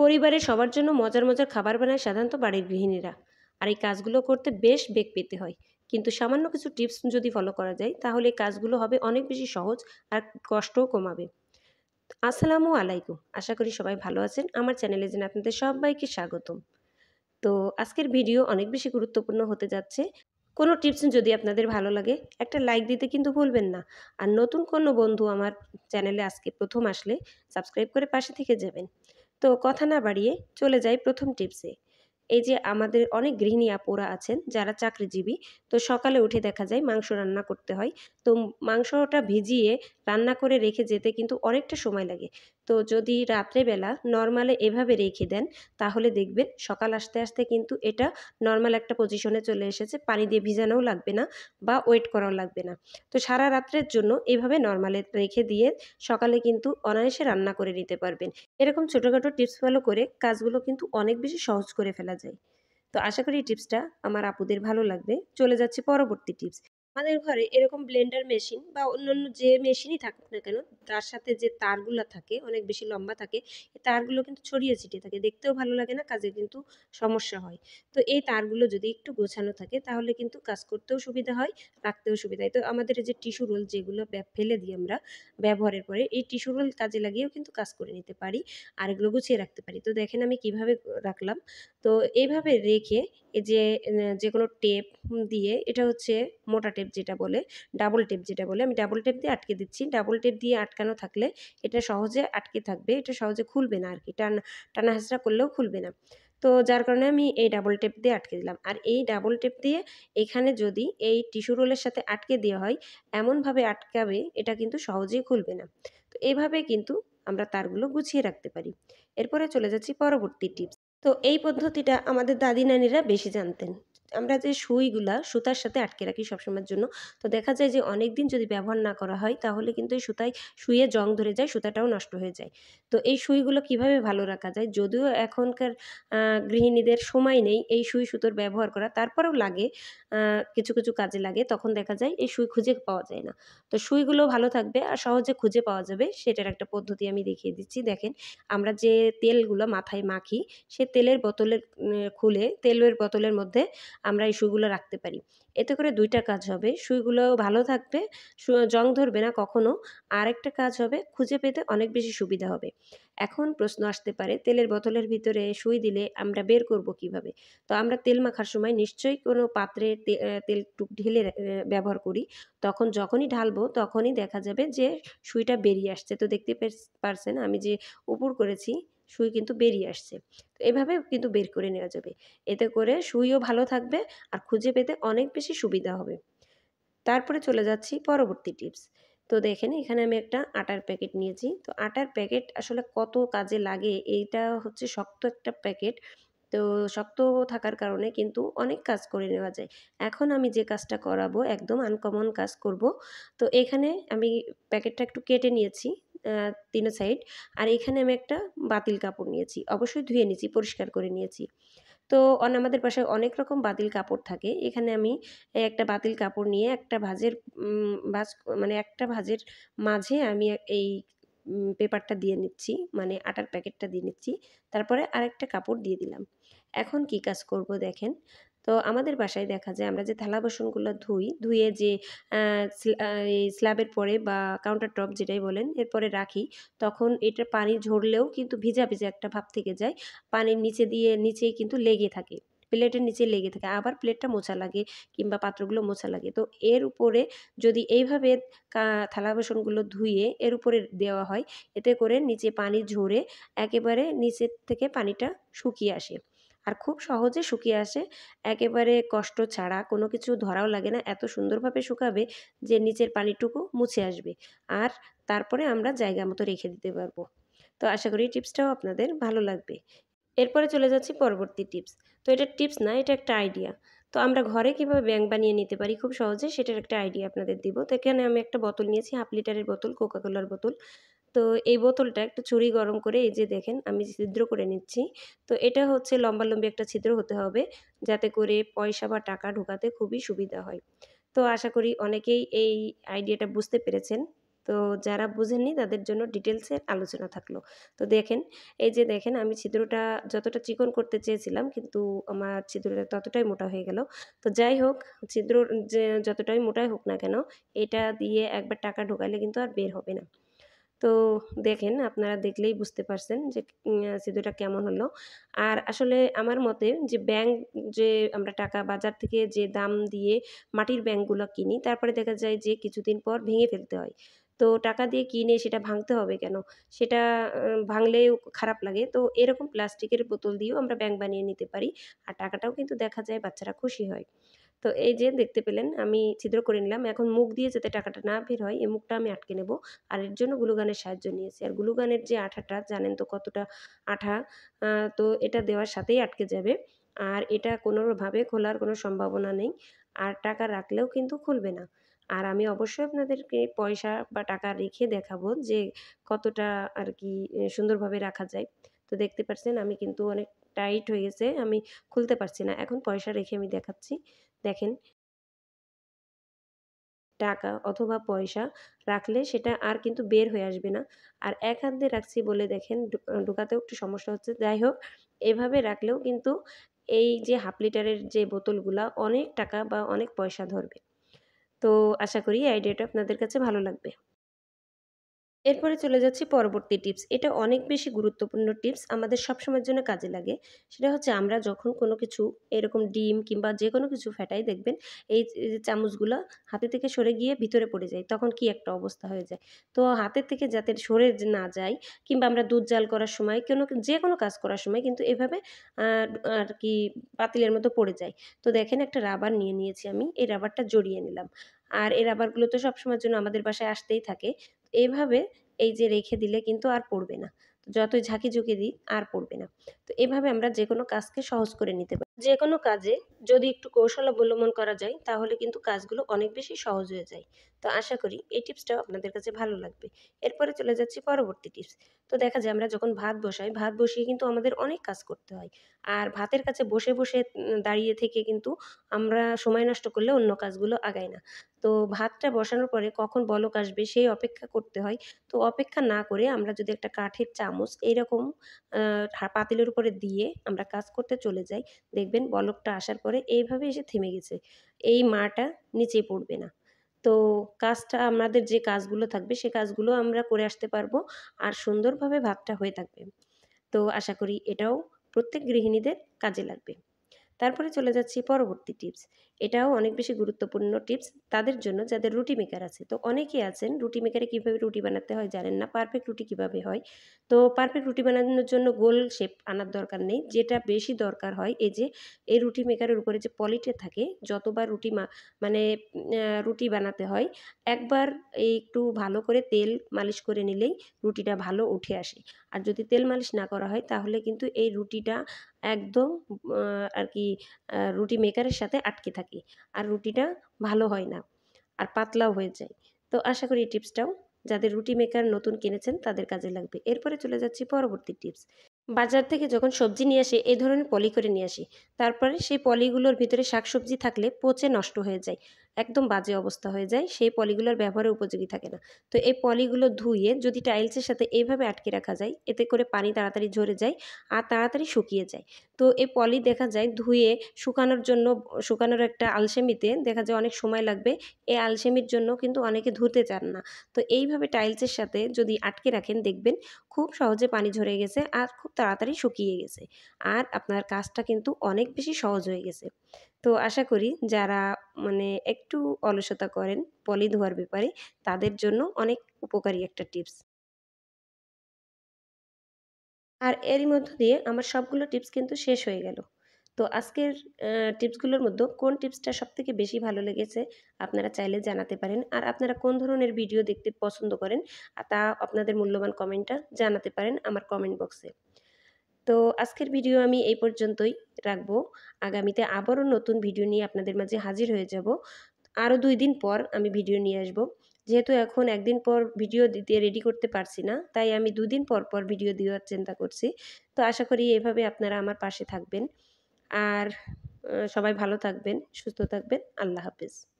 পরিবারের সবার জন্য মজার মজার খাবার বানায় সাধারণত বাড়ির গৃহিণীরা আর এই কাজগুলো করতে বেশ বেগ পেতে হয় কিন্তু সামান্য কিছু টিপস যদি ফলো করা যায় তাহলে এই কাজগুলো হবে অনেক বেশি সহজ আর কষ্টও কমাবে আসসালামু আলাইকুম আশা করি সবাই ভালো আছেন আমার চ্যানেলে যেন আপনাদের সবাইকে স্বাগতম তো আজকের ভিডিও অনেক বেশি গুরুত্বপূর্ণ হতে যাচ্ছে কোনো টিপস যদি আপনাদের ভালো লাগে একটা লাইক দিতে কিন্তু ভুলবেন না আর নতুন কোনো বন্ধু আমার চ্যানেলে আজকে প্রথম আসলে সাবস্ক্রাইব করে পাশে থেকে যাবেন তো কথা না বাড়িয়ে চলে যাই প্রথম টিপসে এই যে আমাদের অনেক গৃহিণী আপুরা আছেন যারা চাকরিজীবী তো সকালে উঠে দেখা যায় মাংস রান্না করতে হয় তো মাংসটা ভিজিয়ে রান্না করে রেখে যেতে কিন্তু অনেকটা সময় লাগে তো যদি রাত্রেবেলা নর্মালে এভাবে রেখে দেন তাহলে দেখবেন সকাল আসতে আসতে কিন্তু এটা নর্মাল একটা পজিশনে চলে এসেছে পানি দিয়ে ভিজানোও লাগবে না বা ওয়েট করাও লাগবে না তো সারা রাত্রের জন্য এভাবে নর্মালে রেখে দিয়ে সকালে কিন্তু অনায়াসে রান্না করে নিতে পারবেন এরকম ছোটোখাটো টিপস ফলো করে কাজগুলো কিন্তু অনেক বেশি সহজ করে ফেলা যায় তো আশা করি এই টিপসটা আমার আপুদের ভালো লাগবে চলে যাচ্ছে পরবর্তী টিপস আমাদের ঘরে এরকম ব্লেন্ডার মেশিন বা অন্যান্য যে মেশিনই থাকুক না কেন তার সাথে যে তারগুলো থাকে অনেক বেশি লম্বা থাকে এই তারগুলো কিন্তু ছড়িয়ে ছিটিয়ে থাকে দেখতেও ভালো লাগে না কাজে কিন্তু সমস্যা হয় তো এই তারগুলো যদি একটু গোছানো থাকে তাহলে কিন্তু কাজ করতেও সুবিধা হয় রাখতেও সুবিধা হয় তো আমাদের যে টিস্যু রোল যেগুলো ফেলে দিই আমরা ব্যবহারের পরে এই টিস্যু রোল কাজে লাগিয়েও কিন্তু কাজ করে নিতে পারি আর এগুলো গুছিয়ে রাখতে পারি তো দেখেন আমি কিভাবে রাখলাম তো এইভাবে রেখে যে যে কোনো টেপ দিয়ে এটা হচ্ছে মোটা টেপ যেটা বলে ডাবল টেপ যেটা বলে আমি ডাবল টেপ দিয়ে আটকে দিচ্ছি ডাবল টেপ দিয়ে আটকানো থাকলে এটা সহজে আটকে থাকবে এটা সহজে খুলবে না আর কি টান টানা হাসরা করলেও খুলবে না তো যার কারণে আমি এই ডাবল টেপ দিয়ে আটকে দিলাম আর এই ডাবল টেপ দিয়ে এখানে যদি এই টিস্যু রোলের সাথে আটকে দেওয়া হয় এমনভাবে আটকাবে এটা কিন্তু সহজেই খুলবে না তো এইভাবে কিন্তু আমরা তারগুলো গুছিয়ে রাখতে পারি এরপরে চলে যাচ্ছি পরবর্তী টিপস তো এই পদ্ধতিটা আমাদের দাদি নানিরা বেশি জানতেন আমরা যে সুইগুলা সুতার সাথে আটকে রাখি সবসময়ের জন্য তো দেখা যায় যে অনেক দিন যদি ব্যবহার না করা হয় তাহলে কিন্তু এই সুতায় শুয়ে জং ধরে যায় সুতাটাও নষ্ট হয়ে যায় তো এই সুইগুলো কিভাবে ভালো রাখা যায় যদিও এখনকার গৃহিণীদের সময় নেই এই সুই সুতোর ব্যবহার করা তারপরেও লাগে কিছু কিছু কাজে লাগে তখন দেখা যায় এই সুই খুঁজে পাওয়া যায় না তো সুইগুলো ভালো থাকবে আর সহজে খুঁজে পাওয়া যাবে সেটার একটা পদ্ধতি আমি দেখিয়ে দিচ্ছি দেখেন আমরা যে তেলগুলো মাথায় মাখি সে তেলের বোতলের খুলে তেলের বোতলের মধ্যে আমরা এই সুইগুলো রাখতে পারি এতে করে দুইটা কাজ হবে শুইগুলো ভালো থাকবে জং ধরবে না কখনো আরেকটা কাজ হবে খুঁজে পেতে অনেক বেশি সুবিধা হবে এখন প্রশ্ন আসতে পারে তেলের বোতলের ভিতরে শুই দিলে আমরা বের করব কিভাবে তো আমরা তেল মাখার সময় নিশ্চয়ই কোনো পাত্রে তেল টুক ঢেলে ব্যবহার করি তখন যখনই ঢালবো তখনই দেখা যাবে যে সুইটা বেরিয়ে আসছে তো দেখতে পারছেন আমি যে উপর করেছি সুই কিন্তু বেরিয়ে আসছে তো এভাবে কিন্তু বের করে নেওয়া যাবে এতে করে সুইও ভালো থাকবে আর খুঁজে পেতে অনেক বেশি সুবিধা হবে তারপরে চলে যাচ্ছি পরবর্তী টিপস তো দেখেন এখানে আমি একটা আটার প্যাকেট নিয়েছি তো আটার প্যাকেট আসলে কত কাজে লাগে এইটা হচ্ছে শক্ত একটা প্যাকেট তো শক্ত থাকার কারণে কিন্তু অনেক কাজ করে নেওয়া যায় এখন আমি যে কাজটা করাবো একদম আনকমন কাজ করব তো এখানে আমি প্যাকেটটা একটু কেটে নিয়েছি তিনো সাইড আর এখানে আমি একটা বাতিল কাপড় নিয়েছি অবশ্যই ধুয়ে নিয়েছি পরিষ্কার করে নিয়েছি তো আমাদের পাশে অনেক রকম বাতিল কাপড় থাকে এখানে আমি একটা বাতিল কাপড় নিয়ে একটা ভাজের ভাজ মানে একটা ভাজের মাঝে আমি এই পেপারটা দিয়ে নিচ্ছি মানে আটার প্যাকেটটা দিয়ে নিচ্ছি তারপরে আরেকটা কাপড় দিয়ে দিলাম এখন কি কাজ করব দেখেন তো আমাদের বাসায় দেখা যায় আমরা যে থালা বাসনগুলো ধুই ধুয়ে যে স্ল্যাবের পরে বা কাউন্টার টপ যেটাই বলেন এরপরে রাখি তখন এটা পানি ঝরলেও কিন্তু ভিজা ভিজা একটা ভাব থেকে যায় পানির নিচে দিয়ে নিচেই কিন্তু লেগে থাকে প্লেটের নিচে লেগে থাকে আবার প্লেটটা মোছা লাগে কিংবা পাত্রগুলো মোছা লাগে তো এর উপরে যদি এইভাবে থালা বাসনগুলো ধুয়ে এর উপরে দেওয়া হয় এতে করে নিচে পানি ঝরে একেবারে নিচের থেকে পানিটা শুকিয়ে আসে আর খুব সহজে শুকিয়ে আসে একেবারে কষ্ট ছাড়া কোনো কিছু ধরাও লাগে না এত সুন্দরভাবে শুকাবে যে নিচের পানিটুকু মুছে আসবে আর তারপরে আমরা জায়গা মতো রেখে দিতে পারবো তো আশা করি টিপসটাও আপনাদের ভালো লাগবে এরপরে চলে যাচ্ছি পরবর্তী টিপস তো এটা টিপস না এটা একটা আইডিয়া তো আমরা ঘরে কিভাবে ব্যাঙ্ক বানিয়ে নিতে পারি খুব সহজে সেটার একটা আইডিয়া আপনাদের দিব তো এখানে আমি একটা বোতল নিয়েছি হাফ লিটারের বোতল কোকাকোলার বোতল তো এই বোতলটা একটু ছুরি গরম করে এই যে দেখেন আমি ছিদ্র করে নিচ্ছি তো এটা হচ্ছে লম্বা লম্বি একটা ছিদ্র হতে হবে যাতে করে পয়সা বা টাকা ঢোকাতে খুবই সুবিধা হয় তো আশা করি অনেকেই এই আইডিয়াটা বুঝতে পেরেছেন তো যারা বুঝেননি তাদের জন্য ডিটেলসের আলোচনা থাকলো তো দেখেন এই যে দেখেন আমি ছিদ্রটা যতটা চিকন করতে চেয়েছিলাম কিন্তু আমার ছিদ্রটা ততটাই মোটা হয়ে গেল তো যাই হোক ছিদ্র যে যতটাই মোটাই হোক না কেন এটা দিয়ে একবার টাকা ঢোকালে কিন্তু আর বের হবে না তো দেখেন আপনারা দেখলেই বুঝতে পারছেন যে সিদ্ধটা কেমন হলো আর আসলে আমার মতে যে ব্যাংক যে আমরা টাকা বাজার থেকে যে দাম দিয়ে মাটির ব্যাংকগুলো কিনি তারপরে দেখা যায় যে কিছুদিন পর ভেঙে ফেলতে হয় তো টাকা দিয়ে কিনে সেটা ভাঙতে হবে কেন সেটা ভাঙলেও খারাপ লাগে তো এরকম প্লাস্টিকের বোতল দিয়েও আমরা ব্যাংক বানিয়ে নিতে পারি আর টাকাটাও কিন্তু দেখা যায় বাচ্চারা খুশি হয় তো এই যে দেখতে পেলেন আমি ছিদ্র করে নিলাম এখন মুখ দিয়ে যাতে টাকাটা না বের হয় এই মুখটা আমি আটকে নেব আর এর জন্য গ্লুগানের সাহায্য নিয়েছি আর গ্লুগানের যে আঠাটা জানেন তো কতটা আঠা তো এটা দেওয়ার সাথেই আটকে যাবে আর এটা কোনোভাবে খোলার কোনো সম্ভাবনা নেই আর টাকা রাখলেও কিন্তু খুলবে না আর আমি অবশ্যই আপনাদেরকে পয়সা বা টাকা রেখে দেখাবো যে কতটা আর কি সুন্দরভাবে রাখা যায় তো দেখতে পাচ্ছেন আমি কিন্তু অনেক টাইট হয়ে গেছে আমি খুলতে পারছি না এখন পয়সা রেখে আমি দেখাচ্ছি দেখেন টাকা অথবা পয়সা রাখলে সেটা আর কিন্তু বের হয়ে আসবে না আর এক হাত দিয়ে রাখছি বলে দেখেন ঢুকাতেও একটু সমস্যা হচ্ছে যাই হোক এভাবে রাখলেও কিন্তু এই যে হাফ লিটারের যে বোতলগুলা অনেক টাকা বা অনেক পয়সা ধরবে তো আশা করি আইডিয়াটা আপনাদের কাছে ভালো লাগবে এরপরে চলে যাচ্ছি পরবর্তী টিপস এটা অনেক বেশি গুরুত্বপূর্ণ টিপস আমাদের সবসময়ের জন্য কাজে লাগে সেটা হচ্ছে আমরা যখন কোনো কিছু এরকম ডিম কিংবা যে কোনো কিছু ফেটাই দেখবেন এই চামচগুলো হাতে থেকে সরে গিয়ে ভিতরে পড়ে যায় তখন কি একটা অবস্থা হয়ে যায় তো হাতের থেকে যাতে সরে না যায় কিংবা আমরা দুধ জাল করার সময় কোনো যে কোনো কাজ করার সময় কিন্তু এভাবে আর কি পাতিলের মতো পড়ে যায় তো দেখেন একটা রাবার নিয়ে নিয়েছি আমি এই রাবারটা জড়িয়ে নিলাম আর এই রাবারগুলো তো সবসময়ের জন্য আমাদের বাসায় আসতেই থাকে এইভাবে এই যে রেখে দিলে কিন্তু আর পড়বে না যতই ঝাঁকি ঝুঁকি দিই আর পড়বে না তো এভাবে আমরা যে কোনো কাজকে সহজ করে নিতে পারি যে কোনো কাজে যদি একটু কৌশল অবলম্বন করা যায় তাহলে কিন্তু কাজগুলো অনেক বেশি সহজ হয়ে যায় তো আশা করি এই টিপসটাও আপনাদের কাছে ভালো লাগবে এরপরে চলে যাচ্ছি পরবর্তী টিপস তো দেখা যায় আমরা যখন ভাত বসাই ভাত বসিয়ে কিন্তু আমাদের অনেক কাজ করতে হয় আর ভাতের কাছে বসে বসে দাঁড়িয়ে থেকে কিন্তু আমরা সময় নষ্ট করলে অন্য কাজগুলো আগায় না তো ভাতটা বসানোর পরে কখন বলক আসবে সেই অপেক্ষা করতে হয় তো অপেক্ষা না করে আমরা যদি একটা কাঠের চামচ এইরকম পাতিলের উপরে দিয়ে আমরা কাজ করতে চলে যাই দেখবেন বলকটা আসার পরে এইভাবে এসে থেমে গেছে এই মাটা নিচে পড়বে না তো কাজটা আমাদের যে কাজগুলো থাকবে সে কাজগুলো আমরা করে আসতে পারবো আর সুন্দরভাবে ভাতটা হয়ে থাকবে তো আশা করি এটাও প্রত্যেক গৃহিণীদের কাজে লাগবে তারপরে চলে যাচ্ছি পরবর্তী টিপস এটাও অনেক বেশি গুরুত্বপূর্ণ টিপস তাদের জন্য যাদের রুটি মেকার আছে তো অনেকেই আছেন রুটি মেকারে কীভাবে রুটি বানাতে হয় জানেন না পারফেক্ট রুটি কিভাবে হয় তো পারফেক্ট রুটি বানানোর জন্য গোল শেপ আনার দরকার নেই যেটা বেশি দরকার হয় এই যে এই রুটি মেকারের উপরে যে পলিটে থাকে যতবার রুটি মানে রুটি বানাতে হয় একবার একটু ভালো করে তেল মালিশ করে নিলেই রুটিটা ভালো উঠে আসে আর যদি তেল মালিশ না করা হয় তাহলে কিন্তু এই রুটিটা একদম আর কি রুটি মেকারের সাথে আটকে থাকে আর রুটিটা ভালো হয় না আর পাতলাও হয়ে যায় তো আশা করি এই টিপসটাও যাদের রুটি মেকার নতুন কিনেছেন তাদের কাজে লাগবে এরপরে চলে যাচ্ছি পরবর্তী টিপস বাজার থেকে যখন সবজি নিয়ে আসি এই ধরনের পলি করে নিয়ে আসি তারপরে সেই পলিগুলোর ভিতরে শাকসবজি থাকলে পচে নষ্ট হয়ে যায় একদম বাজে অবস্থা হয়ে যায় সেই পলিগুলোর ব্যবহারে উপযোগী থাকে না তো এই পলিগুলো ধুয়ে যদি টাইলসের সাথে এইভাবে আটকে রাখা যায় এতে করে পানি তাড়াতাড়ি ঝরে যায় আর তাড়াতাড়ি শুকিয়ে যায় তো এই পলি দেখা যায় ধুয়ে শুকানোর জন্য শুকানোর একটা আলসেমিতে দেখা যায় অনেক সময় লাগবে এই আলসেমির জন্য কিন্তু অনেকে ধুতে চান না তো এইভাবে টাইলসের সাথে যদি আটকে রাখেন দেখবেন খুব সহজে পানি ঝরে গেছে আর খুব তাড়াতাড়ি শুকিয়ে গেছে আর আপনার কাজটা কিন্তু অনেক বেশি সহজ হয়ে গেছে তো আশা করি যারা মানে একটু অলসতা করেন পলি ধোয়ার ব্যাপারে তাদের জন্য অনেক উপকারী একটা টিপস আর এরই মধ্য দিয়ে আমার সবগুলো টিপস কিন্তু শেষ হয়ে গেল তো আজকের টিপসগুলোর মধ্যে কোন টিপসটা সবথেকে বেশি ভালো লেগেছে আপনারা চাইলে জানাতে পারেন আর আপনারা কোন ধরনের ভিডিও দেখতে পছন্দ করেন তা আপনাদের মূল্যবান কমেন্টটা জানাতে পারেন আমার কমেন্ট বক্সে তো আজকের ভিডিও আমি এই পর্যন্তই রাখব আগামীতে আবারও নতুন ভিডিও নিয়ে আপনাদের মাঝে হাজির হয়ে যাব আরও দুই দিন পর আমি ভিডিও নিয়ে আসবো যেহেতু এখন একদিন পর ভিডিও দিতে রেডি করতে পারছি না তাই আমি দুদিন পর পর ভিডিও দেওয়ার চিন্তা করছি তো আশা করি এভাবে আপনারা আমার পাশে থাকবেন আর সবাই ভালো থাকবেন সুস্থ থাকবেন আল্লাহ হাফেজ